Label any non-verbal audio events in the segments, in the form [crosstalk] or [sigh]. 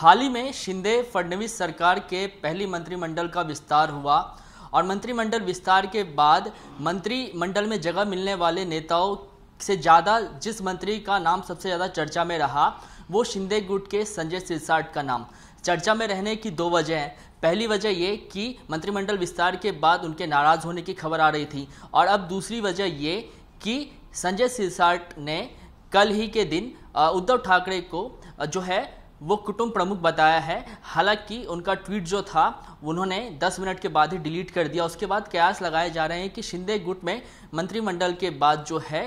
हाल ही में शिंदे फडणवीस सरकार के पहली मंत्रिमंडल का विस्तार हुआ और मंत्रिमंडल विस्तार के बाद मंत्रिमंडल में जगह मिलने वाले नेताओं से ज़्यादा जिस मंत्री का नाम सबसे ज़्यादा चर्चा में रहा वो शिंदे गुट के संजय सिरसाट का नाम चर्चा में रहने की दो वजह हैं पहली वजह ये कि मंत्रिमंडल विस्तार के बाद उनके नाराज़ होने की खबर आ रही थी और अब दूसरी वजह ये कि संजय सिरसाट ने कल ही के दिन उद्धव ठाकरे को जो है वो कुटुंब प्रमुख बताया है हालांकि उनका ट्वीट जो था उन्होंने 10 मिनट के बाद ही डिलीट कर दिया उसके बाद कयास लगाए जा रहे हैं कि शिंदे गुट में मंत्रिमंडल के बाद जो है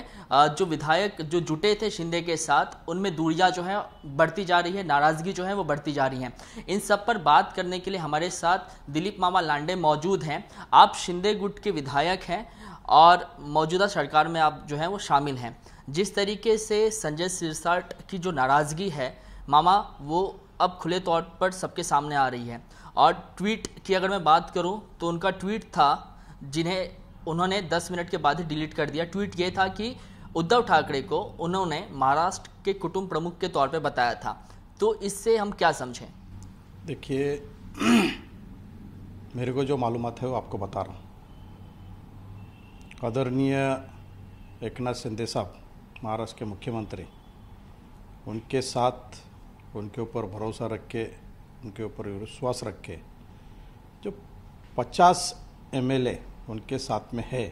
जो विधायक जो जुटे थे शिंदे के साथ उनमें दूरियां जो है बढ़ती जा रही है नाराज़गी जो है वो बढ़ती जा रही है इन सब पर बात करने के लिए हमारे साथ दिलीप मामा लांडे मौजूद हैं आप शिंदे गुट के विधायक हैं और मौजूदा सरकार में आप जो है वो शामिल हैं जिस तरीके से संजय सिरसाट की जो नाराज़गी है मामा वो अब खुले तौर पर सबके सामने आ रही है और ट्वीट की अगर मैं बात करूं तो उनका ट्वीट था जिन्हें उन्होंने 10 मिनट के बाद ही डिलीट कर दिया ट्वीट ये था कि उद्धव ठाकरे को उन्होंने महाराष्ट्र के कुटुंब प्रमुख के तौर पर बताया था तो इससे हम क्या समझें देखिए [clears throat] मेरे को जो मालूम है वो आपको बता रहा हूँ आदरणीय एकनाथ शिंदे साहब महाराष्ट्र के मुख्यमंत्री उनके साथ उनके ऊपर भरोसा रख के उनके ऊपर विश्वास रख के जो 50 एम उनके साथ में है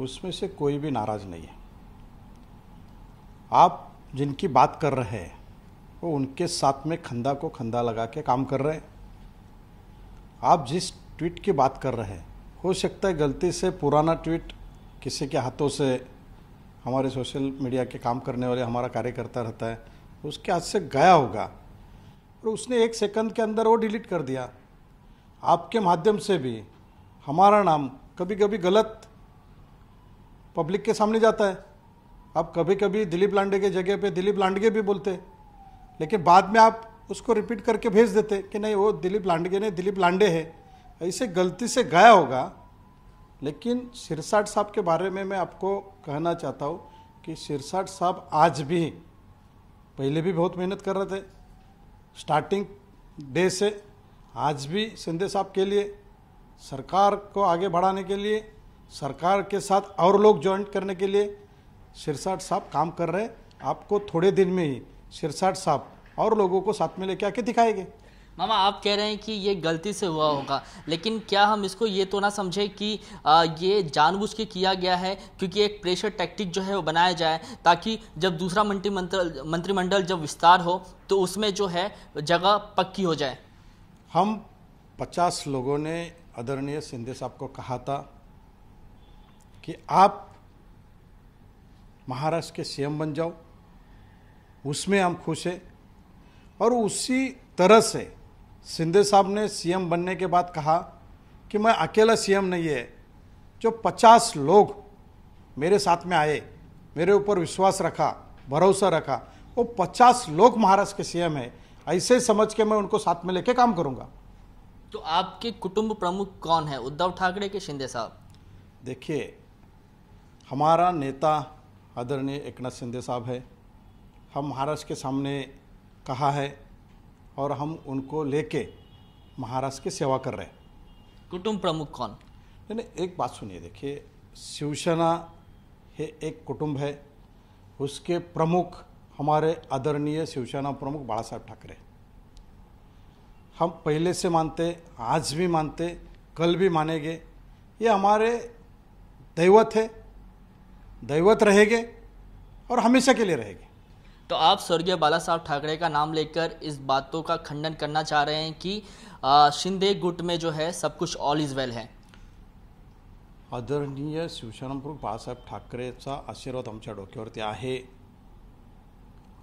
उसमें से कोई भी नाराज नहीं है आप जिनकी बात कर रहे हैं वो उनके साथ में खंदा को खंदा लगा के काम कर रहे हैं आप जिस ट्वीट की बात कर रहे हैं हो सकता है गलती से पुराना ट्वीट किसी के हाथों से हमारे सोशल मीडिया के काम करने वाले हमारा कार्यकर्ता रहता है तो उसके हाथ से गया होगा और उसने एक सेकंड के अंदर वो डिलीट कर दिया आपके माध्यम से भी हमारा नाम कभी कभी गलत पब्लिक के सामने जाता है आप कभी कभी दिलीप लांडे के जगह पे दिलीप लांडगे भी बोलते लेकिन बाद में आप उसको रिपीट करके भेज देते कि नहीं वो दिलीप लांडगे ने दिलीप लांडे है ऐसे गलती से गया होगा लेकिन सिरसाट साहब के बारे में मैं आपको कहना चाहता हूँ कि सिरसाट साहब आज भी पहले भी बहुत मेहनत कर रहे थे स्टार्टिंग डे से आज भी सिंधे साहब के लिए सरकार को आगे बढ़ाने के लिए सरकार के साथ और लोग ज्वाइंट करने के लिए सिरसाट साहब काम कर रहे हैं आपको थोड़े दिन में ही सिरसाट साहब और लोगों को साथ में लेके आके दिखाएंगे मामा आप कह रहे हैं कि ये गलती से हुआ होगा लेकिन क्या हम इसको ये तो ना समझे कि ये जानबूझ के किया गया है क्योंकि एक प्रेशर टैक्टिक जो है वो बनाया जाए ताकि जब दूसरा मंत्री मंत्रिमंडल जब विस्तार हो तो उसमें जो है जगह पक्की हो जाए हम पचास लोगों ने आदरणीय सिंधे साहब को कहा था कि आप महाराष्ट्र के सीएम बन जाओ उसमें हम खुश हैं और उसी तरह से सिंधे साहब ने सीएम बनने के बाद कहा कि मैं अकेला सीएम नहीं है जो 50 लोग मेरे साथ में आए मेरे ऊपर विश्वास रखा भरोसा रखा वो 50 लोग महाराष्ट्र के सीएम है ऐसे समझ के मैं उनको साथ में लेके काम करूंगा तो आपके कुटुंब प्रमुख कौन है उद्धव ठाकरे के शिंदे साहब देखिए हमारा नेता आदरणीय एकनाथ शिंदे साहब है हम महाराष्ट्र के सामने कहा है और हम उनको लेके महाराष्ट्र की सेवा कर रहे हैं कुटुंब प्रमुख कौन नहीं एक बात सुनिए देखिए शिवसेना है एक कुटुंब है उसके प्रमुख हमारे आदरणीय शिवसेना प्रमुख बाला साहब ठाकरे हम पहले से मानते आज भी मानते कल भी मानेंगे ये हमारे दैवत है दैवत रहेंगे और हमेशा के लिए रहेंगे तो आप स्वर्गीय बाला साहब ठाकरे का नाम लेकर इस बातों का खंडन करना चाह रहे हैं कि शिंदे गुट में जो है सब कुछ ऑल इज वेल है आदरणीय शिवशरणपूर ठाकरे का आशीर्वाद आमच्या डोक है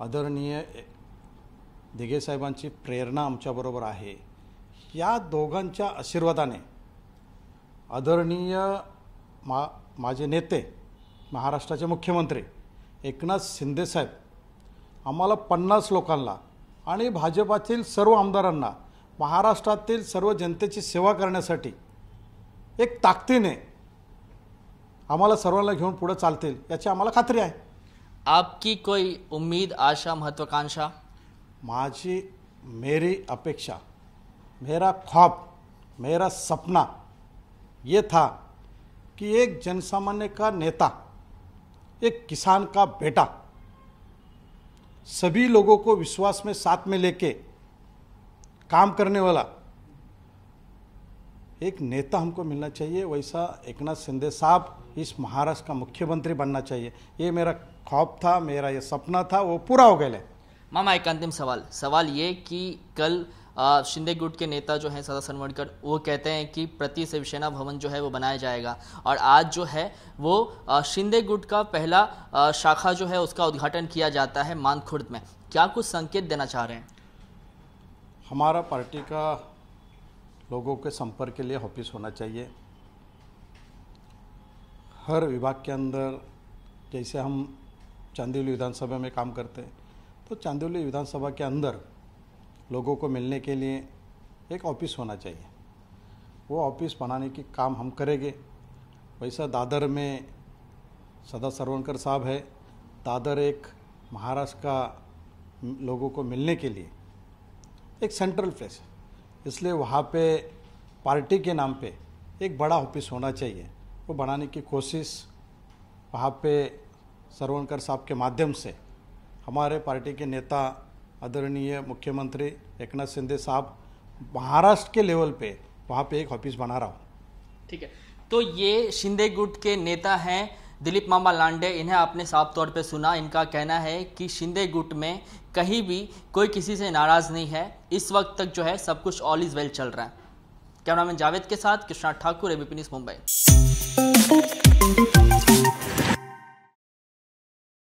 आदरणीय साहब प्रेरणा आमच्याबरोबर है या आशीर्वादा ने आदरणीय मा माझे नेते महाराष्ट्र मुख्यमंत्री एकनाथ शिंदे साहब आम्हाला पन्नास लोकांना आणि भाजपातील सर्व आमदारांना महाराष्ट्रातील सर्व जनतेची सेवा करण्यासाठी एक ताकदीने आम्हाला सर्वांना घेऊन पुढे चालतील याची आम्हाला खात्री आहे आपकी कोई उम्मीद आशा महत्वाकांक्षा माझी मेरी अपेक्षा मेरा ख्वाब मेरा सपना ये था की एक जनसामान्य का नेता एक किसान का बेटा सभी लोगों को विश्वास में साथ में लेके काम करने वाला एक नेता हमको मिलना चाहिए वैसा एक नाथ शिंदे साहब इस महाराष्ट्र का मुख्यमंत्री बनना चाहिए ये मेरा खौफ था मेरा ये सपना था वो पूरा हो गया मामा एक अंतिम सवाल सवाल ये कि कल शिंदे गुट के नेता जो हैं सदा सनवणकर वो कहते हैं कि प्रति शिवसेना भवन जो है वो बनाया जाएगा और आज जो है वो शिंदे गुट का पहला शाखा जो है उसका उद्घाटन किया जाता है मानखुर्द में क्या कुछ संकेत देना चाह रहे हैं हमारा पार्टी का लोगों के संपर्क के लिए ऑफिस होना चाहिए हर विभाग के अंदर जैसे हम चांदीवली विधानसभा में काम करते हैं तो चांदीवली विधानसभा के अंदर लोगों को मिलने के लिए एक ऑफिस होना चाहिए वो ऑफिस बनाने की काम हम करेंगे वैसा दादर में सदा सरवणकर साहब है दादर एक महाराष्ट्र का लोगों को मिलने के लिए एक सेंट्रल प्लेस है इसलिए वहाँ पे पार्टी के नाम पे एक बड़ा ऑफिस होना चाहिए वो बनाने की कोशिश वहाँ पे सरवणकर साहब के माध्यम से हमारे पार्टी के नेता आदरणीय मुख्यमंत्री एकनाथ शिंदे साहब महाराष्ट्र के लेवल पे वहाँ पे एक ऑफिस बना रहा हूँ ठीक है तो ये शिंदे गुट के नेता हैं दिलीप मामा लांडे इन्हें आपने साफ तौर पे सुना इनका कहना है कि शिंदे गुट में कहीं भी कोई किसी से नाराज़ नहीं है इस वक्त तक जो है सब कुछ ऑल इज़ वेल चल रहा है कैमरामैन जावेद के साथ कृष्णा ठाकुर एबीपी न्यूज़ मुंबई